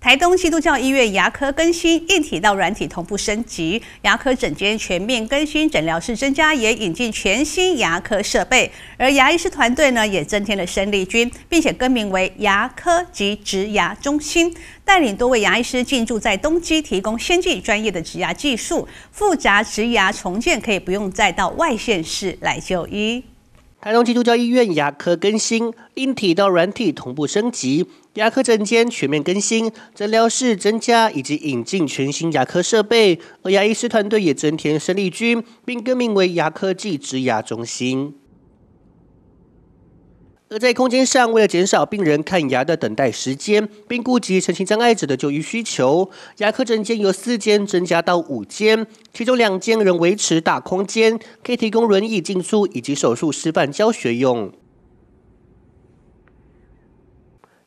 台东基督教医院牙科更新硬体到软体同步升级，牙科诊间全面更新，诊疗室增加也引进全新牙科设备，而牙医师团队呢也增添了生力军，并且更名为牙科及植牙中心，带领多位牙医师进驻在东基，提供先进专业的植牙技术，复杂植牙重建可以不用再到外县市来就医。台东基督教医院牙科更新硬体到软体同步升级，牙科诊间全面更新，诊疗室增加以及引进全新牙科设备，而牙医师团队也增添生力军，并更名为牙科技植牙中心。而在空间上，为了减少病人看牙的等待时间，并顾及身心障碍者的就医需求，牙科诊间由四间增加到五间，其中两间仍维持大空间，可以提供轮椅进出以及手术示范教学用。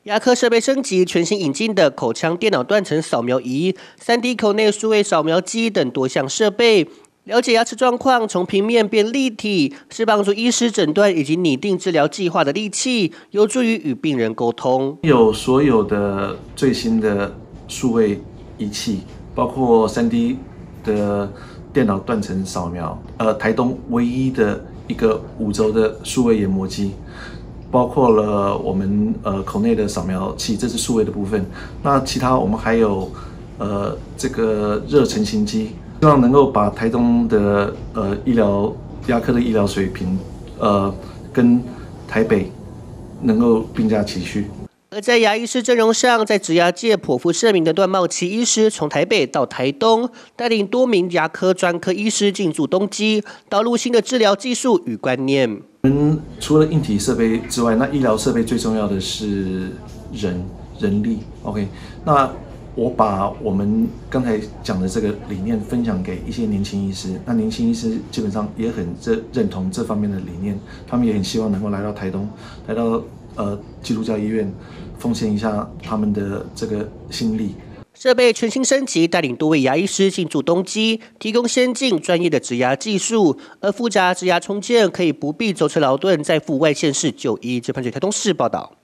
牙科设备升级，全新引进的口腔电脑断层扫描仪、三 D 口内数位扫描机等多项设备。了解牙齿状况，从平面变立体，是帮助医师诊断以及拟定治疗计划的利器，有助于与病人沟通。有所有的最新的数位仪器，包括 3D 的电脑断层扫描，呃，台东唯一的一个五轴的数位研磨机，包括了我们呃口内的扫描器，这是数位的部分。那其他我们还有呃这个热成型机。希望能够把台东的呃医疗牙科的医疗水平，呃，跟台北能够并驾齐驱。而在牙医师阵容上，在植牙界颇负盛名的段茂奇医师，从台北到台东，带领多名牙科专科医师进驻东基，导入新的治疗技术与观念。嗯，除了硬体设备之外，那医疗设备最重要的是人人力。OK，那。我把我们刚才讲的这个理念分享给一些年轻医师，那年轻医师基本上也很这认同这方面的理念，他们也很希望能够来到台东，来到呃基督教医院奉献一下他们的这个心力。设备全新升级，带领多位牙医师进驻东基，提供先进专业的植牙技术，而复杂植牙重建可以不必舟车劳顿，在赴外县市就医。这番是台东市报道。